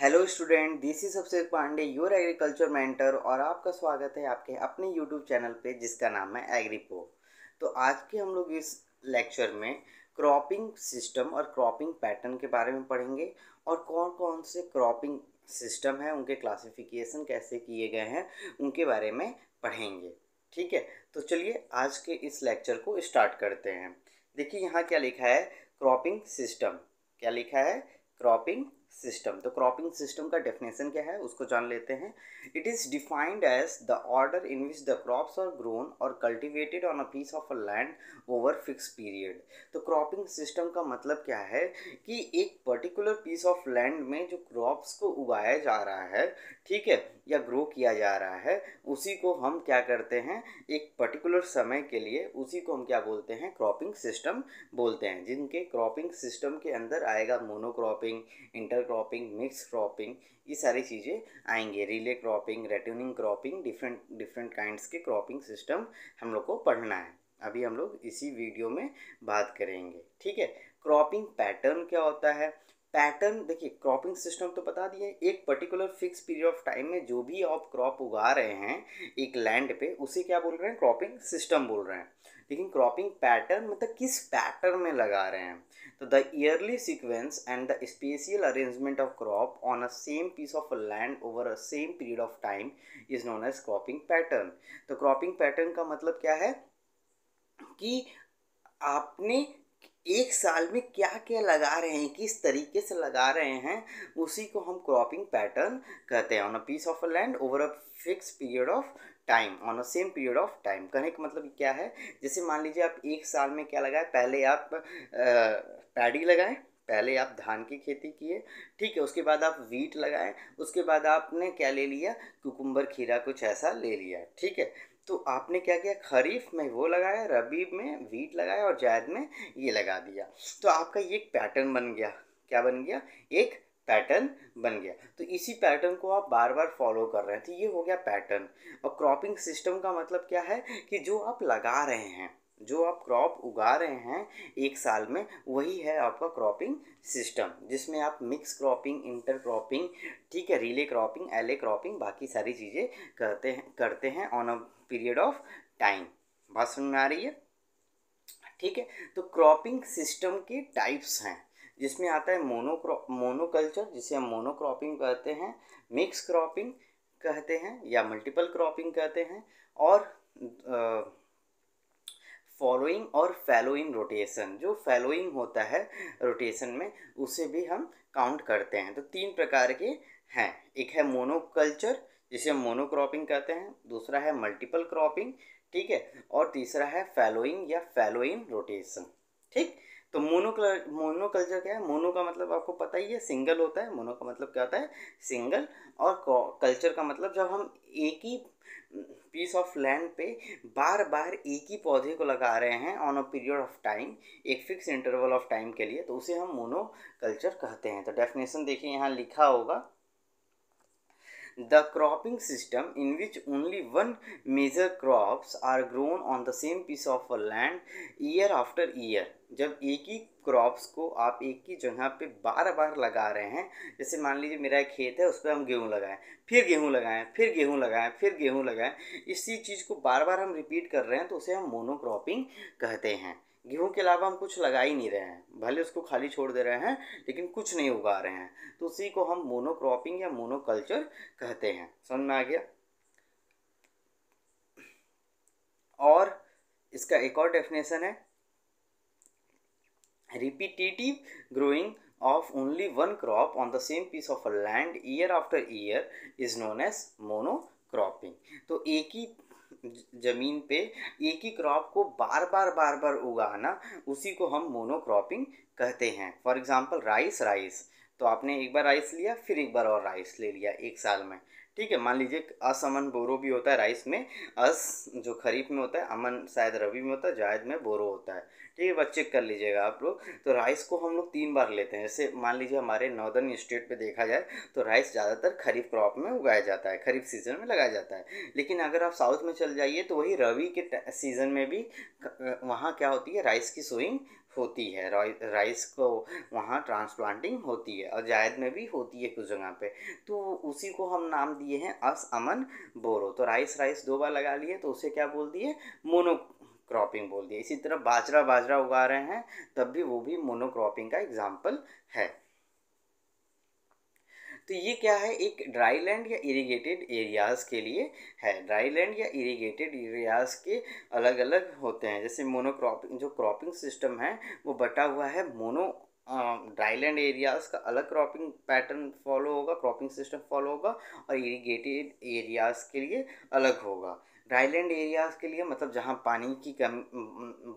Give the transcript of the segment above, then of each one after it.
hello student this is सबसे Pandey your agriculture mentor और आपका स्वागत है आपके अपने यूट्यूब चैनल पे जिसका नाम है एग्रीपो तो आज के हम लोग इस लेक्चर में क्रॉपिंग सिस्टम और क्रॉपिंग पैटर्न के बारे में पढ़ेंगे और कौन कौन से क्रॉपिंग सिस्टम हैं उनके क्लासिफिकेशन कैसे किए गए हैं उनके बारे में पढ़ेंगे ठीक है तो चलिए आज के इस लेक्चर को स्टार्ट करते हैं देखिए यहाँ क्या लिखा है क्रॉपिंग सिस्टम क्या लिखा है क्रॉपिंग सिस्टम तो क्रॉपिंग सिस्टम का डेफिनेशन क्या है उसको जान लेते हैं it is defined as the order in which the crops are grown और cultivated on a piece of a land over fix period तो क्रॉपिंग सिस्टम का मतलब क्या है कि एक पर्टिकुलर पीस ऑफ लैंड में जो क्रॉप्स को उगाया जा रहा है ठीक है या ग्रो किया जा रहा है उसी को हम क्या करते हैं एक पर्टिकुलर समय के लिए उसी को हम क्या बोलते हैं क्रॉपिंग सिस्टम बोलते हैं जिनके क्रॉपिंग सिस्टम के अंदर आएगा monocropping intercropping mix cropping ये सारी चीज़ें आएंगे relay cropping ratooning cropping different different kinds के क्रॉपिंग सिस्टम हम लोग को पढ़ना है अभी हम लोग इसी वीडियो में बात करेंगे ठीक है क्रॉपिंग पैटर्न क्या होता है पैटर्न देखिए क्रॉपिंग सिस्टम तो बता दिए एक particular fix period of time में जो भी आप क्रॉप उगा रहे हैं एक लैंड पे उसे क्या बोल रहे हैं क्रॉपिंग सिस्टम बोल रहे हैं लेकिन क्रॉपिंग पैटर्न मतलब किस पैटर्न में लगा रहे हैं तो the yearly sequence and the spatial arrangement of crop on a same piece of land over a same period of time is known as cropping pattern तो क्रॉपिंग पैटर्न का मतलब क्या है कि आपने एक साल में क्या क्या लगा रहे हैं किस तरीके से लगा रहे हैं उसी को हम क्रॉपिंग पैटर्न कहते हैं on a piece of a land over a fix period of time on a same period of time कहने का मतलब क्या है जैसे मान लीजिए आप एक साल में क्या लगाए पहले आप पैडी लगाएं पहले आप धान की खेती किए ठीक है उसके बाद आप वीट लगाएं उसके बाद आपने क्या ले लिया कुकुम्बर खीरा कुछ ऐसा ले लिया ठीक है तो आपने क्या किया खरीफ में वो लगाया रबी में वीट लगाया और जायद में ये लगा दिया तो आपका ये एक पैटर्न बन गया क्या बन गया एक पैटर्न बन गया तो इसी पैटर्न को आप बार बार फॉलो कर रहे हैं तो ये हो गया पैटर्न और क्रॉपिंग सिस्टम का मतलब क्या है कि जो आप लगा रहे हैं जो आप क्रॉप उगा रहे हैं एक साल में वही है आपका क्रॉपिंग सिस्टम जिसमें आप मिक्स क्रॉपिंग इंटर क्रॉपिंग ठीक है रिले क्रॉपिंग एले क्रॉपिंग बाकी सारी चीज़ें करते हैं करते हैं on a period of time बात सुन में आ रही है ठीक है तो क्रॉपिंग सिस्टम के टाइप्स हैं जिसमें आता है मोनोक्रॉप मोनोकल्चर जिसे हम मोनोक्रॉपिंग कहते हैं मिक्स क्रॉपिंग कहते हैं या मल्टीपल क्रॉपिंग कहते हैं और फॉलोइंग और फैलोइंग रोटेशन जो फैलोइंग होता है रोटेशन में उसे भी हम काउंट करते हैं तो तीन प्रकार के हैं एक है मोनोकल्चर जिसे हम मोनोक्रॉपिंग कहते हैं दूसरा है मल्टीपल क्रॉपिंग ठीक है और तीसरा है फैलोइंग या फैलोइंग रोटेशन ठीक तो मोनोकल मोनोकल्चर क्या है मोनो का मतलब आपको पता ही है सिंगल होता है मोनो का मतलब क्या होता है सिंगल और कल्चर का मतलब जब हम एक ही पीस ऑफ लैंड पे बार बार एक ही पौधे को लगा रहे हैं on a period of time एक फिक्स इंटरवल ऑफ टाइम के लिए तो उसे हम मोनो कल्चर कहते हैं तो डेफिनेशन देखिए यहाँ लिखा होगा the cropping system in which only one major crops are grown on the same piece of land year after year जब एक ही क्रॉप्स को आप एक ही जगह पे बार बार लगा रहे हैं जैसे मान लीजिए मेरा एक खेत है उस पर हम गेहूँ लगाएं फिर गेहूँ लगाएं फिर गेहूँ लगाएं फिर गेहूँ लगाएं इसी चीज़ को बार बार हम रिपीट कर रहे हैं तो उसे हम मोनोक्रॉपिंग कहते हैं गेहूं के अलावा हम कुछ लगा ही नहीं रहे हैं भले उसको खाली छोड़ दे रहे हैं लेकिन कुछ नहीं उगा रहे हैं तो उसी को हम मोनोक्रॉपिंग या मोनोकल्चर कहते हैं समझ में आ गया और इसका एक और डेफिनेशन है growing of only one crop on the same piece of land year after year is known as mono cropping तो एक ही ज़मीन पे एक ही क्रॉप को बार बार बार बार उगाना उसी को हम मोनोक्रॉपिंग कहते हैं फॉर एग्ज़ाम्पल राइस राइस तो आपने एक बार राइस लिया फिर एक बार और राइस ले लिया एक साल में ठीक है मान लीजिए असमन बोरो भी होता है राइस में अस जो खरीफ में होता है अमन शायद रवि में होता है जायद में बोरो होता है ठीक है बस चेक कर लीजिएगा आप लोग तो राइस को हम लोग तीन बार लेते हैं जैसे मान लीजिए हमारे नॉर्दर्न स्टेट पे देखा जाए तो राइस ज़्यादातर खरीफ क्रॉप में उगाया जाता है खरीफ सीजन में लगाया जाता है लेकिन अगर आप साउथ में चल जाइए तो वही रवि के सीज़न में भी वहाँ क्या होती है राइस की सोइंग होती है राइस को वहाँ ट्रांसप्लांटिंग होती है और जायद में भी होती है कुछ जगह पे तो उसी को हम नाम दिए हैं अस अमन बोरो तो राइस राइस दो बार लगा लिए तो उसे क्या बोल दिए मोनो क्रॉपिंग बोल दिए इसी तरह बाजरा बाजरा उगा रहे हैं तब भी वो भी मोनोक्रॉपिंग का एग्जाम्पल है तो ये क्या है एक ड्राई लैंड या इरिगेटेड एरियाज़ के लिए है ड्राई लैंड या इरिगेटेड एरियाज़ के अलग अलग होते हैं जैसे मोनोक्रॉपिंग जो क्रॉपिंग सिस्टम है वो बटा हुआ है मोनो ड्राई लैंड एरियाज़ का अलग क्रॉपिंग पैटर्न फॉलो होगा क्रॉपिंग सिस्टम फॉलो होगा और इरिगेटेड एरियाज़ के लिए अलग होगा ड्राईलैंड एरियाज़ के लिए मतलब जहाँ पानी की कम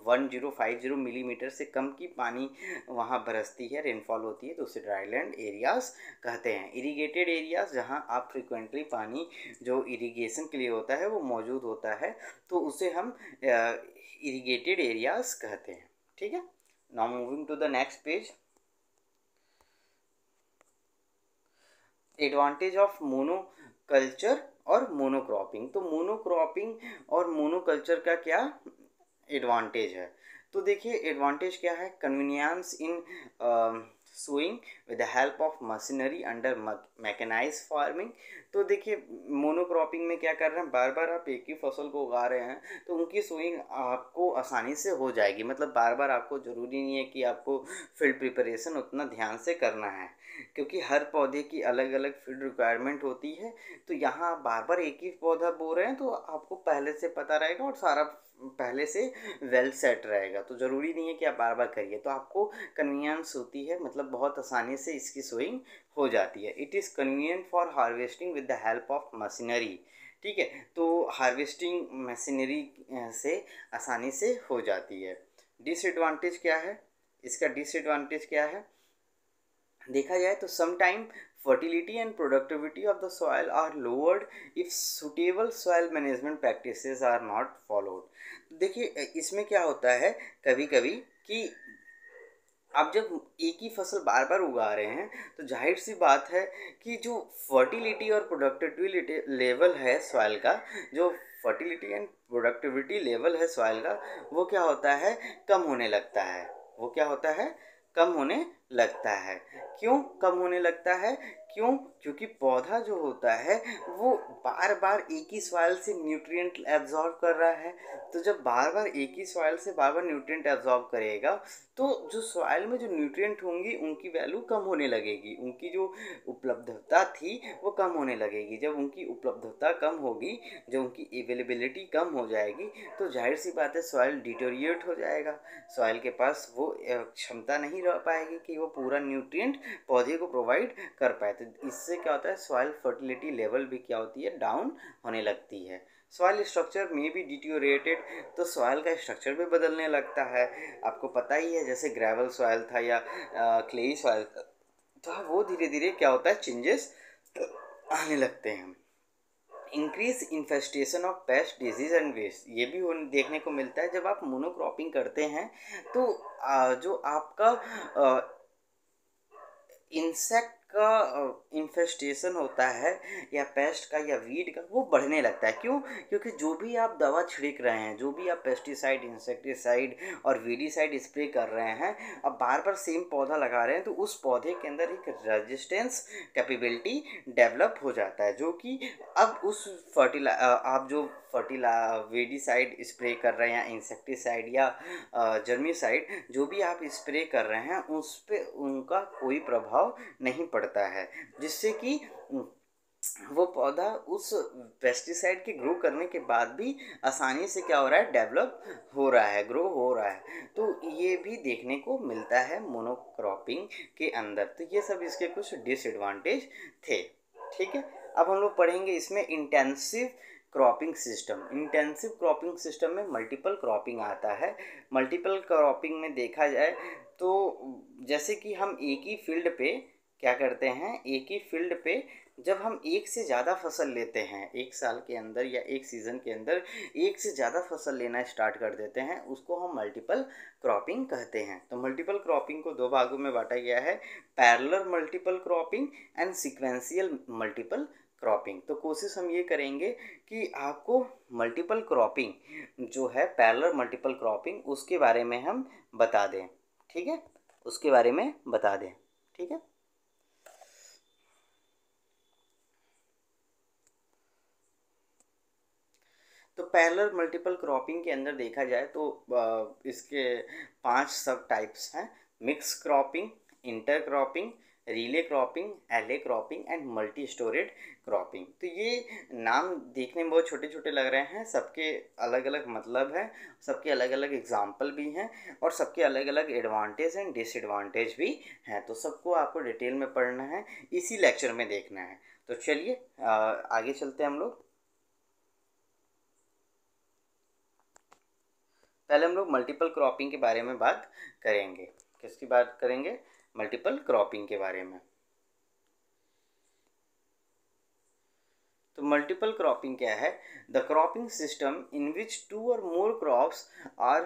one zero five zero millimetre से कम की पानी वहाँ बरसती है रेनफॉल होती है तो उसे ड्राईलैंड एरियाज़ कहते हैं इरिगेटेड एरियाज़ जहाँ आप फ्रिक्वेंटली पानी जो इरिगेशन के लिए होता है वो मौजूद होता है तो उसे हम इरिगेटेड एरियाज़ कहते हैं ठीक है now moving to the next page advantage of monoculture और मोनोक्रॉपिंग तो मोनोक्रॉपिंग और मोनोकल्चर का क्या एडवांटेज है तो देखिए एडवांटेज क्या है convenience in sowing with the help of machinery under mechanise farming तो देखिए मोनोक्रॉपिंग में क्या कर रहे हैं बार बार आप एक ही फसल को उगा रहे हैं तो उनकी सोइंग आपको आसानी से हो जाएगी मतलब बार बार आपको ज़रूरी नहीं है कि आपको फील्ड प्रिपरेशन उतना ध्यान से करना है क्योंकि हर पौधे की अलग अलग फील्ड रिक्वायरमेंट होती है तो यहाँ बार बार एक ही पौधा बो रहे हैं तो आपको पहले से पता रहेगा और सारा पहले से वेल सेट रहेगा तो ज़रूरी नहीं है कि आप बार बार करिए तो आपको कन्वीनियंस होती है मतलब बहुत आसानी से इसकी सोइंग हो जाती है it is convenient for harvesting with the help of machinery ठीक है तो हार्वेस्टिंग मशीनरी से आसानी से हो जाती है डिसएडवांटेज क्या है इसका डिसएडवांटेज क्या है देखा जाए तो sometime fertility and productivity of the soil are lowered if suitable soil management practices are not followed देखिए इसमें क्या होता है कभी कभी कि आप जब एक ही फसल बार बार उगा रहे हैं तो जाहिर सी बात है कि जो फर्टिलिटी और प्रोडक्टिविटी लेवल है सॉइल का जो फर्टिलिटी एंड प्रोडक्टिविटी लेवल है सॉइल का वो क्या होता है कम होने लगता है वो क्या होता है कम होने लगता है क्यों कम होने लगता है क्यों क्योंकि पौधा जो होता है वो बार बार एक ही सॉइल से न्यूट्रिएंट एब्जॉर्ब कर रहा है तो जब बार बार एक ही सॉइल से बार बार न्यूट्रिएंट एब्जॉर्ब करेगा तो जो सॉइल में जो न्यूट्रिएंट होंगी उनकी वैल्यू कम होने लगेगी उनकी जो उपलब्धता थी वो कम होने लगेगी जब उनकी उपलब्धता कम होगी जब उनकी अवेलेबिलिटी कम हो जाएगी तो जाहिर सी बात है सॉइल डिटोरिएट हो जाएगा सॉइल के पास वो क्षमता नहीं रह पाएगी कि वो पूरा न्यूट्रिएंट पौधे को प्रोवाइड कर पाए तो इससे क्या होता है सॉइल फर्टिलिटी लेवल भी क्या होती है डाउन होने लगती है सॉइल स्ट्रक्चर में भी डिट्योरेटेड तो सॉइल का स्ट्रक्चर भी बदलने लगता है आपको पता ही है जैसे ग्रेवल सॉइल था या क्ले सॉइल तो वो धीरे धीरे क्या होता है चेंजेस आने लगते हैं increase infestation of pest disease and waste ये भी देखने को मिलता है जब आप मोनोक्रॉपिंग करते हैं तो जो आपका इंसेक्ट का इन्फेस्टेशन होता है या पेस्ट का या वीड का वो बढ़ने लगता है क्यों क्योंकि जो भी आप दवा छिड़क रहे हैं जो भी आप पेस्टिसाइड इंसेक्टिसाइड और वीडीसाइड स्प्रे कर रहे हैं अब बार बार सेम पौधा लगा रहे हैं तो उस पौधे के अंदर एक रेजिस्टेंस कैपेबिलिटी डेवलप हो जाता है जो कि अब उस फर्टिला आप जो फर्टिला वेडिसाइड स्प्रे कर रहे हैं या इंसेक्टिसाइड या जर्मिसाइड जो भी आप स्प्रे कर रहे हैं उस पर उनका कोई प्रभाव नहीं पड़ता है जिससे कि वो पौधा उस पेस्टिसाइड के ग्रो करने के बाद भी आसानी से क्या हो रहा है डेवलप हो रहा है ग्रो हो रहा है तो ये भी देखने को मिलता है मोनोक्रॉपिंग के अंदर तो ये सब इसके कुछ डिसएडवांटेज थे ठीक है अब हम लोग पढ़ेंगे इसमें intensive cropping system intensive cropping system में मल्टीपल क्रॉपिंग आता है मल्टीपल क्रॉपिंग में देखा जाए तो जैसे कि हम एक ही फील्ड पे क्या करते हैं एक ही फील्ड पे जब हम एक से ज़्यादा फसल लेते हैं एक साल के अंदर या एक सीज़न के अंदर एक से ज़्यादा फसल लेना स्टार्ट कर देते हैं उसको हम मल्टीपल क्रॉपिंग कहते हैं तो मल्टीपल क्रॉपिंग को दो भागों में बांटा गया है parallel multiple cropping and sequential multiple cropping तो कोशिश हम ये करेंगे कि आपको मल्टीपल क्रॉपिंग जो है पैरलर मल्टीपल क्रॉपिंग उसके बारे में हम बता दें ठीक है उसके बारे में बता दें ठीक है तो पैरलर मल्टीपल क्रॉपिंग के अंदर देखा जाए तो इसके पांच सब टाइप्स हैं mix cropping inter cropping relay cropping alley cropping and multi storeyed cropping तो ये नाम देखने में बहुत छोटे छोटे लग रहे हैं सबके अलग अलग मतलब है सबके अलग अलग एग्जाम्पल भी हैं और सबके अलग अलग एडवांटेज एंड डिसएडवांटेज भी हैं तो सबको आपको डिटेल में पढ़ना है इसी लेक्चर में देखना है तो चलिए आगे चलते हैं हम लोग पहले हम लोग मल्टीपल क्रॉपिंग के बारे में बात करेंगे किसकी बात करेंगे मल्टीपल क्रॉपिंग के बारे में तो मल्टीपल क्रॉपिंग क्या है the cropping system in which two or more crops are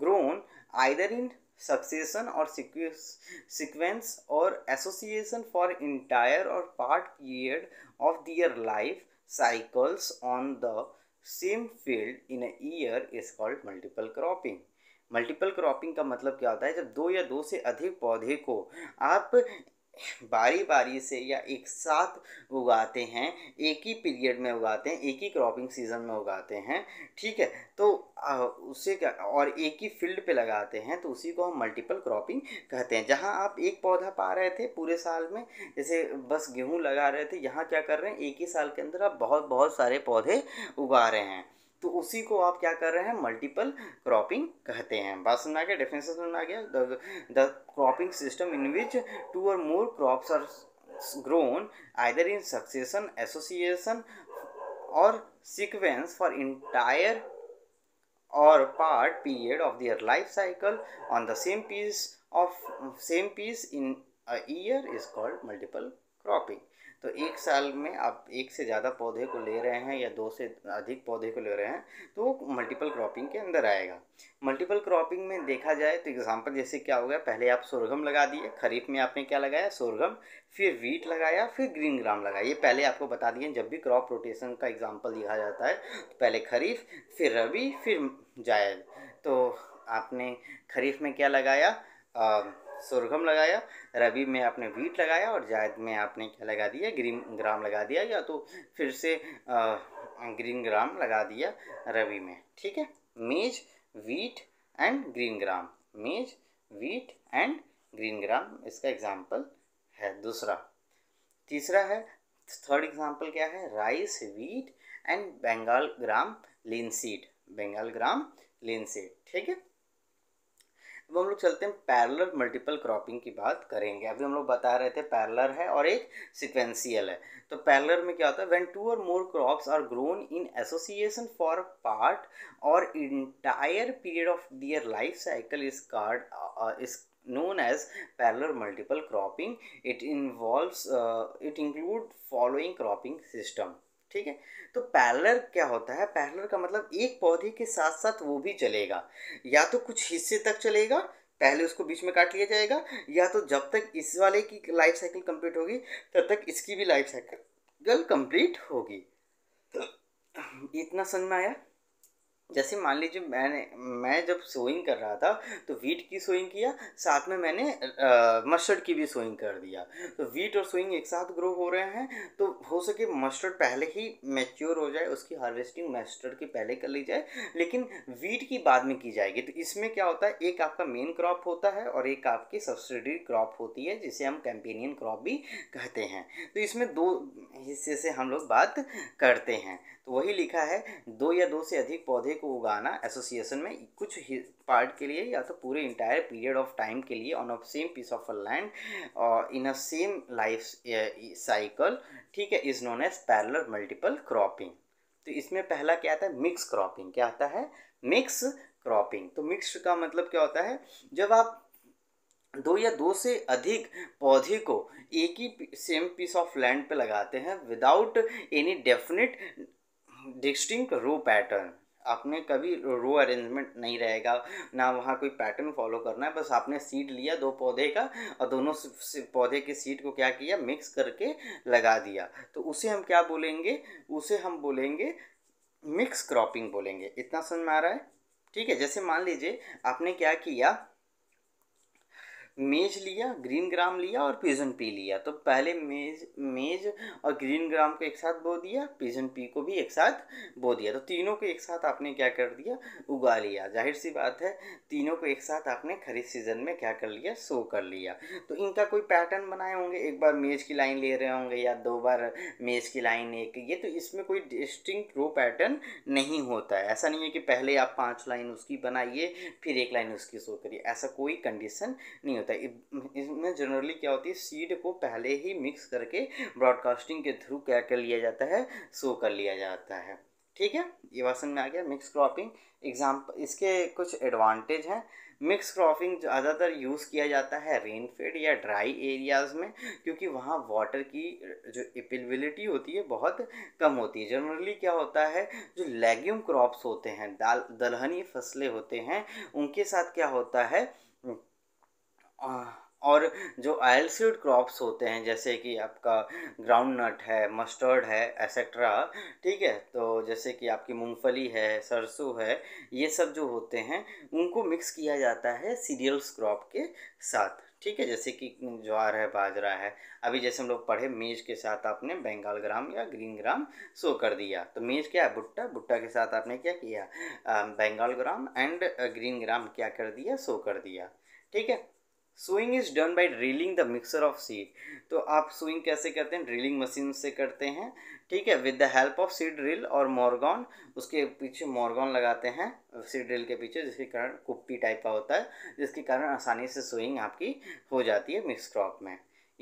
grown either in succession or sequence or association for entire or part period of their life cycles on the same field in a year is called multiple cropping multiple cropping का मतलब क्या होता है जब दो या दो से अधिक पौधे को आप बारी बारी से या एक साथ उगाते हैं एक ही पीरियड में उगाते हैं एक ही क्रॉपिंग सीजन में उगाते हैं ठीक है तो उसे क्या और एक ही फील्ड पे लगाते हैं तो उसी को हम मल्टीपल क्रॉपिंग कहते हैं जहाँ आप एक पौधा पा रहे थे पूरे साल में जैसे बस गेहूँ लगा रहे थे यहाँ क्या कर रहे हैं एक ही साल के अंदर आप बहुत बहुत सारे पौधे उगा रहे हैं तो उसी को आप क्या कर रहे हैं मल्टीपल क्रॉपिंग कहते हैं बात सुन आ गया डिफेंसन सुन आ गया the cropping system in which two or more crops are grown either in succession association or sequence for entire or part period of their life cycle on the same piece of same piece in year is called multiple cropping तो एक साल में आप एक से ज़्यादा पौधे को ले रहे हैं या दो से अधिक पौधे को ले रहे हैं तो वो मल्टीपल क्रॉपिंग के अंदर आएगा मल्टीपल क्रॉपिंग में देखा जाए तो एग्जांपल जैसे क्या हो गया पहले आप सोरगम लगा दिए खरीफ में आपने क्या लगाया सोरगम फिर वीट लगाया फिर ग्रीन ग्राम लगाया ये पहले आपको बता दिए जब भी क्रॉप रोटेशन का एग्जाम्पल दिया जाता है तो पहले खरीफ फिर रबी फिर जायद तो आपने खरीफ में क्या लगाया आ, सोरगम लगाया रबी में आपने वीट लगाया और जायद में आपने क्या लगा दिया ग्रीन ग्राम लगा दिया या तो फिर से ग्रीन ग्राम लगा दिया रवि में ठीक है मेज वीट एंड ग्रीन ग्राम मेज वीट एंड ग्रीन ग्राम इसका एग्जाम्पल है दूसरा तीसरा है थर्ड एग्जाम्पल क्या है rice wheat and Bengal gram linseed Bengal gram linseed ठीक है अब हम लोग चलते हैं पैरलर मल्टीपल क्रॉपिंग की बात करेंगे अभी हम लोग बता रहे थे पैरलर है और एक सिक्वेंसियल है तो पैरलर में क्या होता है when two or more crops are grown in association for part or entire period of their life cycle is called is known as parallel multiple cropping it involve it include following cropping system ठीक है तो parallel क्या होता है parallel का मतलब एक पौधे के साथ साथ वो भी चलेगा या तो कुछ हिस्से तक चलेगा पहले उसको बीच में काट लिया जाएगा या तो जब तक इस वाले की लाइफ साइकिल कंप्लीट होगी तब तक इसकी भी लाइफ साइकिल कंप्लीट होगी तो इतना समझ में आया जैसे मान लीजिए मैंने मैं जब सोइंग कर रहा था तो वीट की सोइंग किया साथ में मैंने मस्टर्ड की भी सोइंग कर दिया तो वीट और सोइंग एक साथ ग्रो हो रहे हैं तो हो सके मस्टर्ड पहले ही मैच्योर हो जाए उसकी हार्वेस्टिंग मस्टर्ड की पहले कर ली जाए लेकिन वीट की बाद में की जाएगी तो इसमें क्या होता है एक आपका मेन क्रॉप होता है और एक आपकी सब्सिडरी क्रॉप होती है जिसे हम कैंपेनियन क्रॉप भी कहते हैं तो इसमें दो हिस्से से हम लोग बात करते हैं तो वही लिखा है दो या दो से अधिक पौधे को उगाना एसोसिएशन में कुछ पार्ट के लिए या तो पूरे इंटायर पीरियड ऑफ टाइम के लिए on of same piece of a land or in a same life cycle ठीक है is known as parallel multiple cropping तो इसमें पहला क्या आता है मिक्स क्रॉपिंग क्या आता है मिक्स क्रॉपिंग तो मिक्स का मतलब क्या होता है जब आप दो या दो से अधिक पौधे को एक ही सेम पीस ऑफ लैंड पे लगाते हैं without any definite distinct row pattern आपने कभी रो अरेंजमेंट नहीं रहेगा ना वहाँ कोई पैटर्न फॉलो करना है बस आपने सीड लिया दो पौधे का और दोनों पौधे के सीड को क्या किया मिक्स करके लगा दिया तो उसे हम क्या बोलेंगे उसे हम बोलेंगे मिक्स क्रॉपिंग बोलेंगे इतना समझ में आ रहा है ठीक है जैसे मान लीजिए आपने क्या किया मेज लिया ग्रीन ग्राम लिया और पीजन पी लिया तो पहले मेज मेज और ग्रीन ग्राम को एक साथ बो दिया पिजन पी को भी एक साथ बो दिया तो तीनों को एक साथ आपने क्या कर दिया उगा लिया जाहिर सी बात है तीनों को एक साथ आपने खरीद सीजन में क्या कर लिया सो कर लिया तो इनका कोई पैटर्न बनाए होंगे एक बार मेज की लाइन ले रहे होंगे या दो बार मेज की लाइन एक ये तो इसमें कोई डिस्टिंग रो पैटर्न नहीं होता है ऐसा नहीं है कि पहले आप पाँच लाइन उसकी बनाइए फिर एक लाइन उसकी सो करिए ऐसा कोई कंडीशन नहीं होता होता है इसमें जनरली क्या होती है सीड को पहले ही मिक्स करके ब्रॉडकास्टिंग के थ्रू क्या कर लिया जाता है शो कर लिया जाता है ठीक है ये वासन में आ गया मिक्स क्रॉपिंग एग्जाम्पल इसके कुछ एडवांटेज हैं मिक्स क्रॉपिंग ज़्यादातर यूज़ किया जाता है रेनफेड या ड्राई एरियाज़ में क्योंकि वहाँ वाटर की जो अपेलेबिलिटी होती है बहुत कम होती है जनरली क्या होता है जो लेग्यूम क्रॉप्स होते हैं दाल दलहनी फसलें होते हैं उनके साथ क्या होता है और जो आयल सीड क्रॉप्स होते हैं जैसे कि आपका ग्राउंड नट है मस्टर्ड है एसेट्रा ठीक है तो जैसे कि आपकी मूंगफली है सरसों है ये सब जो होते हैं उनको मिक्स किया जाता है सीरियल्स क्रॉप के साथ ठीक है जैसे कि ज्वार है बाजरा है अभी जैसे हम लोग पढ़े मेज के साथ आपने बंगाल ग्राम या ग्रीन ग्राम सो कर दिया तो मेज क्या है भुट्टा भुट्टा के साथ आपने क्या किया Bengal gram and green gram क्या कर दिया सो कर दिया ठीक है sowing is done by drilling the mixture of seed तो आप सुइंग कैसे करते हैं ड्रिलिंग मशीन से करते हैं ठीक है with the help of seed drill और मॉर्गॉन उसके पीछे मॉर्गन लगाते हैं सीड ड्रिल के पीछे जिसके कारण कुप्पी टाइप का होता है जिसके कारण आसानी से सुइंग आपकी हो जाती है मिक्स क्रॉप में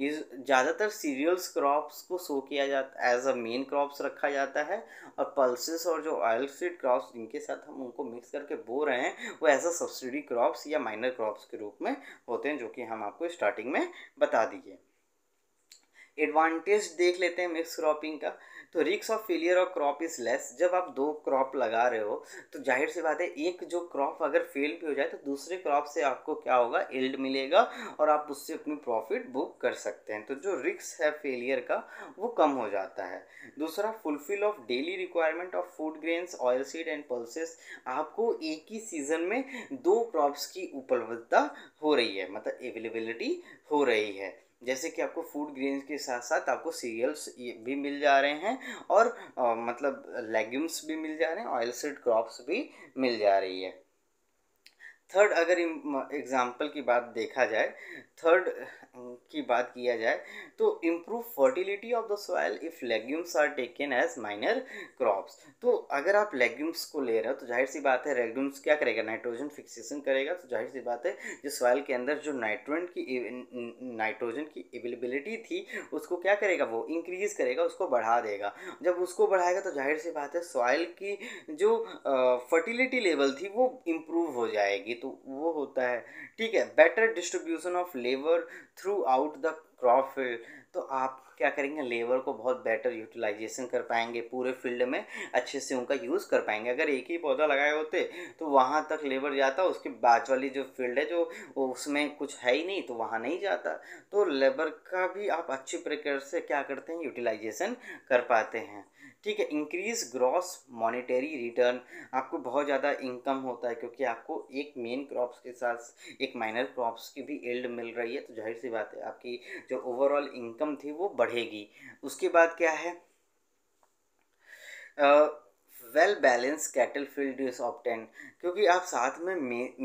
इस ज़्यादातर सीरियल्स क्रॉप्स को सो किया जाता एज अ मेन क्रॉप्स रखा जाता है और पल्सेस और जो ऑयल सीड क्रॉप्स जिनके साथ हम उनको मिक्स करके बो रहे हैं वो एज अ सब्सिडी क्रॉप्स या माइनर क्रॉप्स के रूप में होते हैं जो कि हम आपको स्टार्टिंग में बता दिए एडवांटेज देख लेते हैं मिक्स क्रॉपिंग का तो रिक्स of failure of crop is less जब आप दो क्रॉप लगा रहे हो तो जाहिर सी बात है एक जो क्रॉप अगर फेल भी हो जाए तो दूसरे क्रॉप से आपको क्या होगा एल्ड मिलेगा और आप उससे अपनी प्रॉफिट बुक कर सकते हैं तो जो रिक्स है फेलियर का वो कम हो जाता है दूसरा fulfil of daily requirement of food grains oil seed and pulses आपको एक ही सीजन में दो क्रॉप्स की उपलब्धता हो रही है मतलब अवेलेबिलिटी हो रही है जैसे कि आपको फूड ग्रेन्स के साथ साथ आपको सीरियल्स भी मिल जा रहे हैं और आ, मतलब लेग्यूम्स भी मिल जा रहे हैं ऑयल सीड क्रॉप्स भी मिल जा रही है थर्ड अगर एग्ज़ाम्पल की बात देखा जाए थर्ड की बात किया जाए तो improve fertility of the soil if legumes are taken as minor crops तो अगर आप लेग्यूम्स को ले रहे हो तो जाहिर सी बात है लेग्यूम्स क्या करेगा नाइट्रोजन फिक्सेशन करेगा तो जाहिर सी बात है जो सॉयल के अंदर जो नाइट्रोजन की नाइट्रोजन की एवेलेबिलिटी थी उसको क्या करेगा वो इंक्रीज करेगा उसको बढ़ा देगा जब उसको बढ़ाएगा तो जाहिर सी बात है सॉयल की जो फर्टिलिटी लेवल थी वो इम्प्रूव हो जाएगी तो वो होता है ठीक है better distribution of labour throughout the crop field तो आप क्या करेंगे लेबर को बहुत बेटर यूटिलाइजेशन कर पाएंगे पूरे फील्ड में अच्छे से उनका यूज़ कर पाएंगे अगर एक ही पौधा लगाए होते तो वहाँ तक लेबर जाता उसके बाद वाली जो फील्ड है जो उसमें कुछ है ही नहीं तो वहाँ नहीं जाता तो लेबर का भी आप अच्छी प्रकार से क्या करते हैं यूटिलाइजेशन कर पाते हैं ठीक है इंक्रीज ग्रॉस मॉनेटरी रिटर्न आपको बहुत ज़्यादा इनकम होता है क्योंकि आपको एक मेन क्रॉप्स के साथ एक माइनर क्रॉप्स की भी एल्ड मिल रही है तो जाहिर सी बात है आपकी जो ओवरऑल इनकम थी वो बढ़ेगी उसके बाद क्या है आ, well balance cattle field is obtain क्योंकि आप साथ में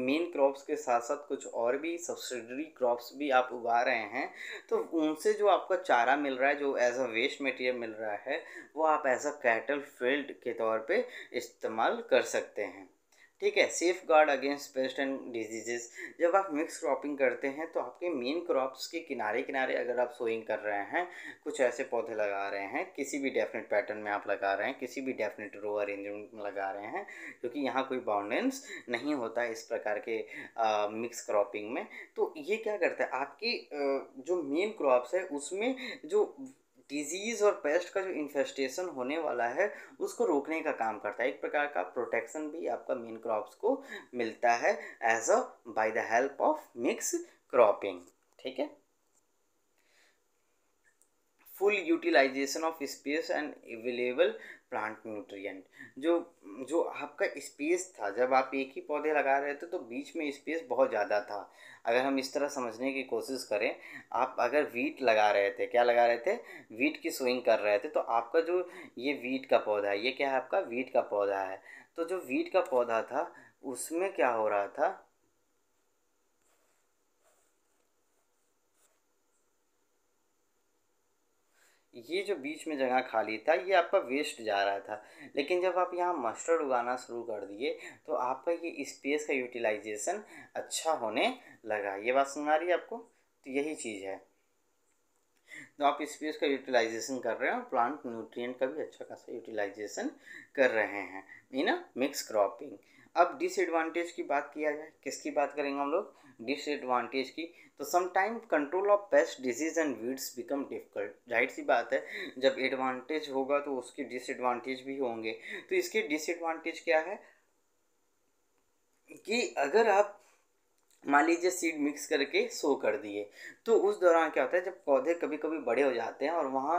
मेन क्रॉप्स के साथ साथ कुछ और भी सब्सिडरी क्रॉप्स भी आप उगा रहे हैं तो उनसे जो आपका चारा मिल रहा है जो एज अ वेस्ट मटेरियल मिल रहा है वो आप एज अ कैटल फील्ड के तौर पे इस्तेमाल कर सकते हैं ठीक है safeguard against pest and diseases जब आप मिक्स क्रॉपिंग करते हैं तो आपके मेन क्रॉप्स के किनारे किनारे अगर आप सोइंग कर रहे हैं कुछ ऐसे पौधे लगा रहे हैं किसी भी डेफिनेट पैटर्न में आप लगा रहे हैं किसी भी डेफिनेट रो अरेंजमेंट में लगा रहे हैं क्योंकि तो यहाँ कोई बाउंडेंस नहीं होता इस प्रकार के आ, मिक्स क्रॉपिंग में तो ये क्या करता है आपकी जो मेन क्रॉप्स है उसमें जो डिजीज़ और पेस्ट का जो इन्फेस्टेशन होने वाला है उसको रोकने का काम करता है एक प्रकार का प्रोटेक्शन भी आपका मेन क्रॉप्स को मिलता है as a by the help of mix cropping ठीक है full utilisation of space and available plant nutrient जो जो आपका स्पेस था जब आप एक ही पौधे लगा रहे थे तो बीच में स्पेस बहुत ज़्यादा था अगर हम इस तरह समझने की कोशिश करें आप अगर वीट लगा रहे थे क्या लगा रहे थे वीट की सोइंग कर रहे थे तो आपका जो ये वीट का पौधा है ये क्या है आपका वीट का पौधा है तो जो वीट का पौधा था उसमें क्या हो रहा था ये जो बीच में जगह खाली था ये आपका वेस्ट जा रहा था लेकिन जब आप यहाँ मस्टर्ड उगाना शुरू कर दिए तो आपका ये स्पेस का यूटिलाइजेशन अच्छा होने लगा ये बात समझ आ रही है आपको तो यही चीज़ है तो आप स्पेस का यूटिलाइजेशन कर रहे हैं और प्लांट न्यूट्रिएंट का भी अच्छा खासा यूटिलाइजेशन कर रहे हैं इन मिक्स क्रॉपिंग अब डिसएडवांटेज की बात किया जाए किसकी बात करेंगे हम लोग डिसएडवांटेज की तो sometime control of pest disease and weeds become difficult जाहिर सी बात है जब एडवांटेज होगा तो उसके डिसएडवांटेज भी होंगे तो इसके डिसएडवांटेज क्या है कि अगर आप मान लीजिए सीड मिक्स करके सो कर दिए तो उस दौरान क्या होता है जब पौधे कभी कभी बड़े हो जाते हैं और वहाँ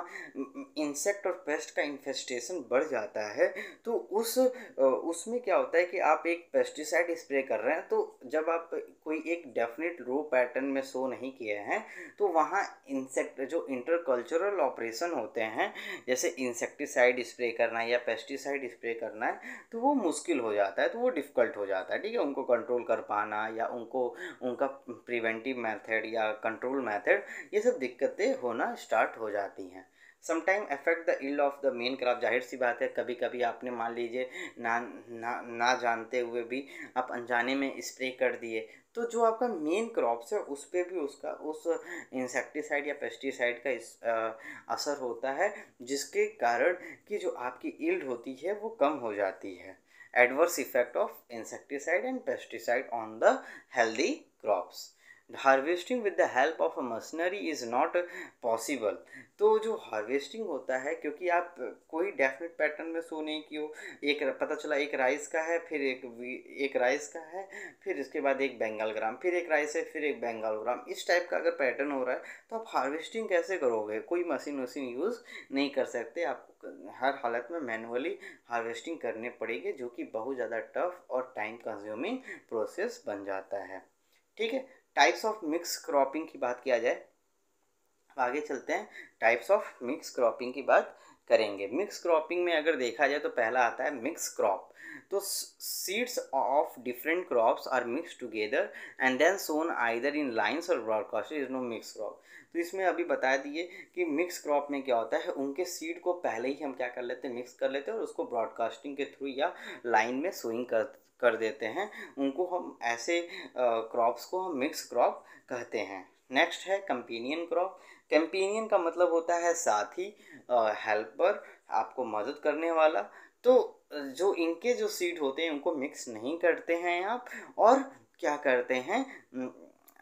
इंसेक्ट और पेस्ट का इन्फेस्टेशन बढ़ जाता है तो उस उसमें क्या होता है कि आप एक पेस्टिसाइड स्प्रे कर रहे हैं तो जब आप कोई एक डेफिनेट रो पैटर्न में सो नहीं किए हैं तो वहाँ इंसेक्ट जो इंटरकल्चरल ऑपरेशन होते हैं जैसे इंसेक्टिसाइड स्प्रे करना या पेस्टिसाइड स्प्रे करना है तो वो मुश्किल हो जाता है तो वो डिफ़िकल्ट हो जाता है ठीक है उनको कंट्रोल कर पाना या उनको उनका प्रिवेंटिव मेथड या कंट्रोल मेथड ये सब दिक्कतें होना स्टार्ट हो जाती हैं sometime affect the yield of the main crop जाहिर सी बात है कभी कभी आपने मान लीजिए ना ना ना जानते हुए भी आप अनजाने में स्प्रे कर दिए तो जो आपका मेन क्रॉप्स है उस पर भी उसका उस इंसेक्टिसाइड या पेस्टिसाइड का इस, आ, असर होता है जिसके कारण कि जो आपकी इल्ड होती है वो कम हो जाती है adverse effect of insecticide and pesticide on the healthy crops harvesting with the help of a machinery is not possible तो जो हार्वेस्टिंग होता है क्योंकि आप कोई डेफिनेट पैटर्न में सो नहीं कि एक पता चला एक राइस का है फिर एक एक राइस का है फिर इसके बाद एक बेंगल ग्राम फिर एक राइस है फिर एक बेंगल ग्राम इस टाइप का अगर पैटर्न हो रहा है तो आप हार्वेस्टिंग कैसे करोगे कोई मशीन वशीन यूज़ नहीं कर सकते आपको हर हालत में मैनुअली हार्वेस्टिंग करने पड़ेगी जो कि बहुत ज़्यादा टफ और टाइम कंज्यूमिंग प्रोसेस बन जाता है ठीक है टाइप्स ऑफ मिक्स क्रॉपिंग की बात किया जाए आगे चलते हैं टाइप्स ऑफ मिक्स क्रॉपिंग की बात करेंगे मिक्स क्रॉपिंग में अगर देखा जाए तो पहला आता है मिक्स क्रॉप तो seeds of different crops are mix together and then sown either in lines or broadcast is known mix crop तो इसमें अभी बता दिए कि मिक्स क्रॉप में क्या होता है उनके सीड को पहले ही हम क्या कर लेते हैं मिक्स कर लेते हैं और उसको ब्रॉडकास्टिंग के थ्रू या लाइन में सोइंग कर कर देते हैं उनको हम ऐसे क्रॉप्स को हम मिक्स क्रॉप कहते हैं नेक्स्ट है कंपेनियन क्रॉप कंपेनियन का मतलब होता है साथी हेल्पर आपको मदद करने वाला तो जो इनके जो सीड होते हैं उनको मिक्स नहीं करते हैं आप और क्या करते हैं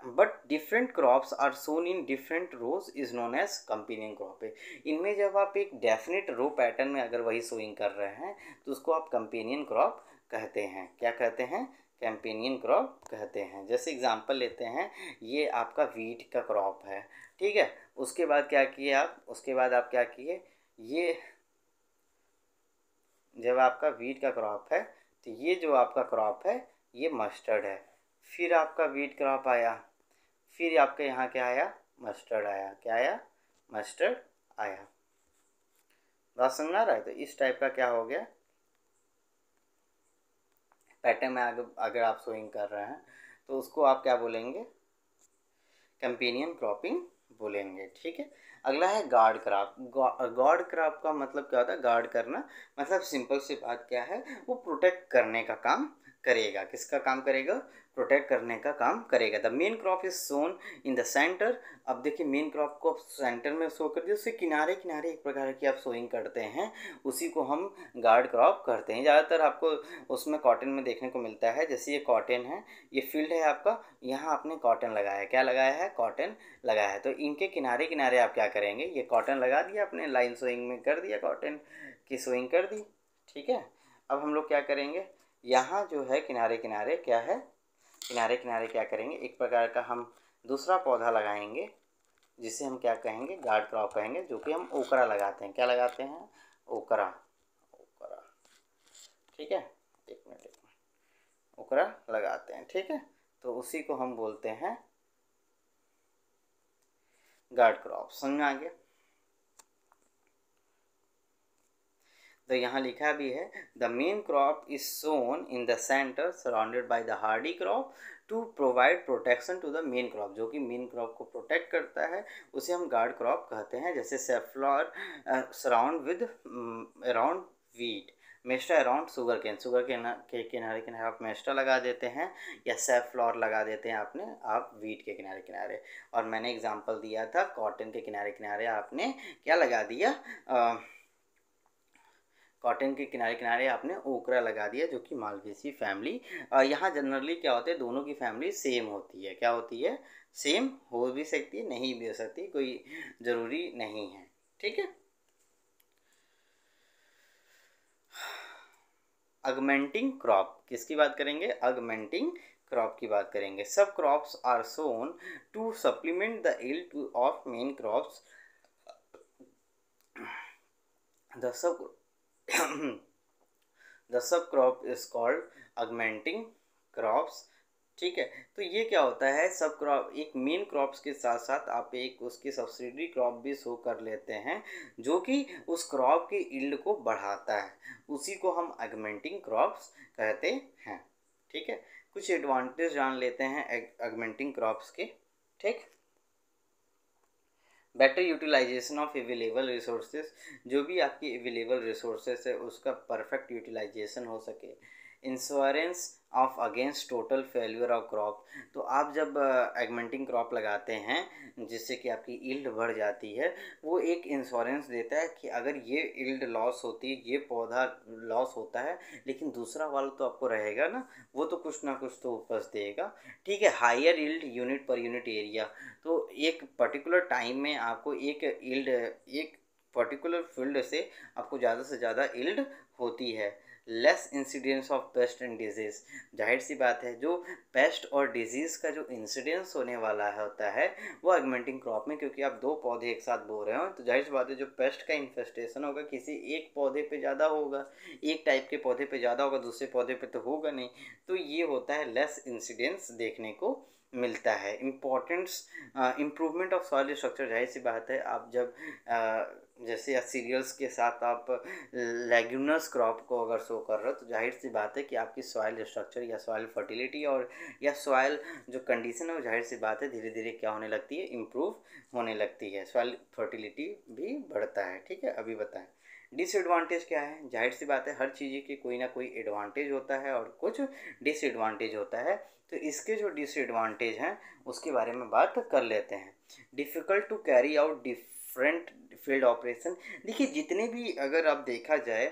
but different crops are sown in different rows is known as companion crop इनमें जब आप एक डेफिनेट रो पैटर्न में अगर वही सोइंग कर रहे हैं तो उसको आप कंपेनियन क्रॉप कहते हैं क्या कहते हैं कैंपेनियन क्रॉप कहते हैं जैसे एग्जांपल लेते हैं ये आपका वीट का क्रॉप है ठीक है उसके बाद क्या किए आप उसके बाद आप क्या किए ये जब आपका वीट का क्रॉप है तो ये जो आपका क्रॉप है ये मस्टर्ड है फिर आपका वीट क्रॉप आया फिर आपके यहाँ क्या आया मस्टर्ड आया क्या आया मस्टर्ड आया बात समझ आ रहा है तो इस टाइप का क्या हो गया पैटर्न में अगर अगर आप सोइंग कर रहे हैं तो उसको आप क्या बोलेंगे कंपेनियन क्रॉपिंग बोलेंगे ठीक है अगला है गार्ड क्राप गार्ड क्राप का मतलब क्या होता है गार्ड करना मतलब सिंपल सी बात क्या है वो प्रोटेक्ट करने का काम करेगा किसका काम करेगा प्रोटेक्ट करने का काम करेगा the main crop is sown in the centre अब देखिए मेन क्रॉप को आप सेंटर में सो कर दिए उससे किनारे किनारे एक प्रकार की आप सोइंग करते हैं उसी को हम गार्ड क्रॉप करते हैं ज़्यादातर आपको उसमें कॉटन में देखने को मिलता है जैसे ये कॉटन है ये फील्ड है आपका यहाँ आपने कॉटन लगाया है क्या लगाया है कॉटन लगाया है तो इनके किनारे किनारे आप क्या करेंगे ये कॉटन लगा दिया आपने लाइन सोइंग में कर दिया कॉटन की सोइंग कर दी ठीक है अब हम लोग क्या करेंगे यहाँ जो है किनारे किनारे क्या है किनारे किनारे क्या करेंगे एक प्रकार का हम दूसरा पौधा लगाएंगे जिसे हम क्या कहेंगे गार्ड क्रॉप कहेंगे जो कि हम ओकरा लगाते हैं क्या लगाते हैं ओकरा ओकरा ठीक है एक मिनट एक मिनट ओकरा लगाते हैं ठीक है तो उसी को हम बोलते हैं गार्ड क्रॉप समझ में आ गया तो यहाँ लिखा भी है the main crop is sown in the centre surrounded by the hardy crop to provide protection to the main crop जो कि मेन क्रॉप को प्रोटेक्ट करता है उसे हम गार्ड क्रॉप कहते हैं जैसे safflower surround with around wheat mesta around sugarcane sugarcane के किनारे किनारे आप मेस्टा लगा देते हैं या सेफ फ्लॉर लगा देते हैं आपने आप वीट के किनारे किनारे और मैंने एग्जांपल दिया था कॉटन के किनारे किनारे आपने क्या लगा दिया आ, कॉटन के किनारे किनारे आपने ओकरा लगा दिया जो कि मालवेसी फैमिली यहाँ जनरली क्या होता है दोनों की फैमिली सेम होती है क्या होती है सेम हो भी सकती है नहीं भी हो सकती कोई ज़रूरी नहीं है ठीक है अगमेंटिंग क्रॉप किसकी बात करेंगे अगमेंटिंग क्रॉप की बात करेंगे sub crops are sown to supplement the yield of main crops the sub the sub crop is called augmenting crops ठीक है तो ये क्या होता है सब क्रॉप एक मेन क्रॉप्स के साथ साथ आप एक उसकी सब्सिडी क्रॉप भी शो कर लेते हैं जो कि उस क्रॉप के इल्ड को बढ़ाता है उसी को हम अगमेंटिंग क्रॉप्स कहते हैं ठीक है कुछ एडवांटेज जान लेते हैं अगमेंटिंग क्रॉप्स के ठीक better utilisation of available resources जो भी आपकी अवेलेबल रिसोर्सेज है उसका परफेक्ट यूटिलाइजेशन हो सके insurance of against total failure of crop तो आप जब एगमेंटिंग क्रॉप लगाते हैं जिससे कि आपकी ईल्ड बढ़ जाती है वो एक इंश्योरेंस देता है कि अगर ये ईल्ड लॉस होती है ये पौधा लॉस होता है लेकिन दूसरा वाला तो आपको रहेगा ना वो तो कुछ ना कुछ तो उपज देगा ठीक है higher yield unit per unit area तो एक पर्टिकुलर टाइम में आपको एक ईल्ड एक पर्टिकुलर फील्ड से आपको ज़्यादा से ज़्यादा ईल्ड होती है less incidence of pest and disease जाहिर सी बात है जो पेस्ट और डिजीज़ का जो इंसिडेंस होने वाला है होता है वो एगमेंटिंग क्रॉप में क्योंकि आप दो पौधे एक साथ बो रहे हो तो जाहिर सी बात है जो पेस्ट का इन्फेस्टेशन होगा किसी एक पौधे पे ज़्यादा होगा एक टाइप के पौधे पे ज़्यादा होगा दूसरे पौधे पे तो होगा नहीं तो ये होता है लेस इंसिडेंस देखने को मिलता है importance improvement of soil structure जाहिर सी बात है आप जब uh, जैसे या सीरियल्स के साथ आप लेग्यूनस क्रॉप को अगर सो कर रहे हो तो जाहिर सी बात है कि आपकी सॉइल स्ट्रक्चर या सॉइल फर्टिलिटी और या सॉइल जो कंडीशन है वो जाहिर सी बात है धीरे धीरे क्या होने लगती है इम्प्रूव होने लगती है सॉइल फर्टिलिटी भी बढ़ता है ठीक है अभी बताएं डिसएडवांटेज क्या है जाहिर सी बात है हर चीज़ की कोई ना कोई एडवांटेज होता है और कुछ डिसएडवांटेज होता है तो इसके जो डिसएडवांटेज हैं उसके बारे में बात कर लेते हैं difficult to carry out different field operation देखिए जितने भी अगर आप देखा जाए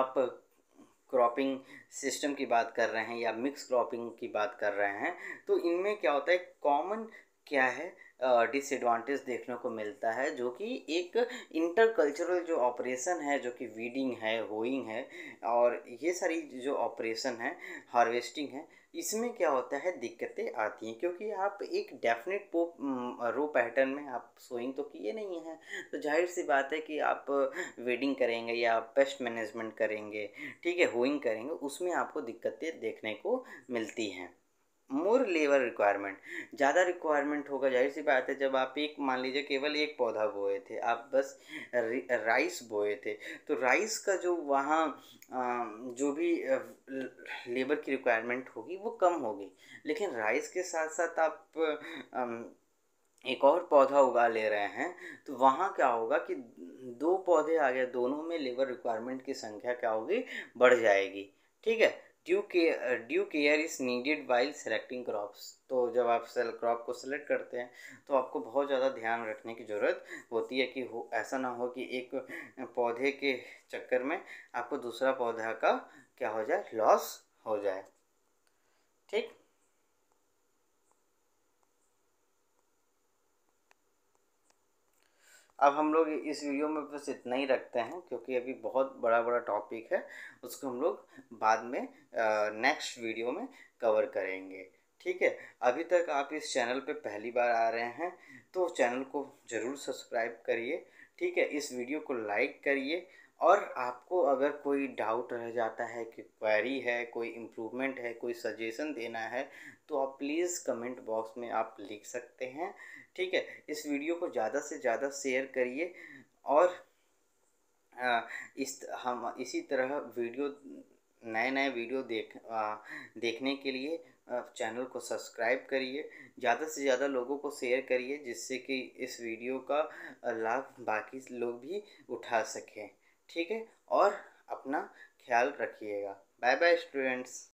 आप क्रॉपिंग सिस्टम की बात कर रहे हैं या मिक्स क्रॉपिंग की बात कर रहे हैं तो इनमें क्या होता है कॉमन क्या है डिसएडवांटेज uh, देखने को मिलता है जो कि एक इंटरकल्चरल जो ऑपरेशन है जो कि वीडिंग है होइंग है और ये सारी जो ऑपरेशन है हार्वेस्टिंग है इसमें क्या होता है दिक्कतें आती हैं क्योंकि आप एक डेफिनेट पो रो पैटर्न में आप सोइंग तो किए नहीं हैं तो जाहिर सी बात है कि आप वेडिंग करेंगे या आप पेस्ट मैनेजमेंट करेंगे ठीक है होइंग करेंगे उसमें आपको दिक्कतें देखने को मिलती हैं मोर लेबर रिक्वायरमेंट ज़्यादा रिक्वायरमेंट होगा जाहिर सी बात है जब आप एक मान लीजिए केवल एक पौधा बोए थे आप बस राइस बोए थे तो राइस का जो वहाँ जो भी लेबर की रिक्वायरमेंट होगी वो कम होगी लेकिन राइस के साथ साथ आप एक और पौधा उगा ले रहे हैं तो वहाँ क्या होगा कि दो पौधे आ गए दोनों में लेबर रिक्वायरमेंट की संख्या क्या होगी बढ़ जाएगी ठीक है due care due care is needed while selecting crops तो जब आप सेल क्रॉप को सेलेक्ट करते हैं तो आपको बहुत ज़्यादा ध्यान रखने की ज़रूरत होती है कि हो ऐसा ना हो कि एक पौधे के चक्कर में आपको दूसरा पौधा का क्या हो जाए लॉस हो जाए ठीक अब हम लोग इस वीडियो में बस इतना ही रखते हैं क्योंकि अभी बहुत बड़ा बड़ा टॉपिक है उसको हम लोग बाद में नेक्स्ट वीडियो में कवर करेंगे ठीक है अभी तक आप इस चैनल पे पहली बार आ रहे हैं तो चैनल को ज़रूर सब्सक्राइब करिए ठीक है इस वीडियो को लाइक करिए और आपको अगर कोई डाउट रह जाता है कि क्वेरी है कोई इम्प्रूवमेंट है कोई सजेशन देना है तो आप प्लीज़ कमेंट बॉक्स में आप लिख सकते हैं ठीक है इस वीडियो को ज़्यादा से ज़्यादा शेयर करिए और इस हम इसी तरह वीडियो नए नए वीडियो देख आ, देखने के लिए चैनल को सब्सक्राइब करिए ज़्यादा से ज़्यादा लोगों को शेयर करिए जिससे कि इस वीडियो का लाभ बाकी लोग भी उठा सकें ठीक है और अपना ख्याल रखिएगा बाय बाय स्टूडेंट्स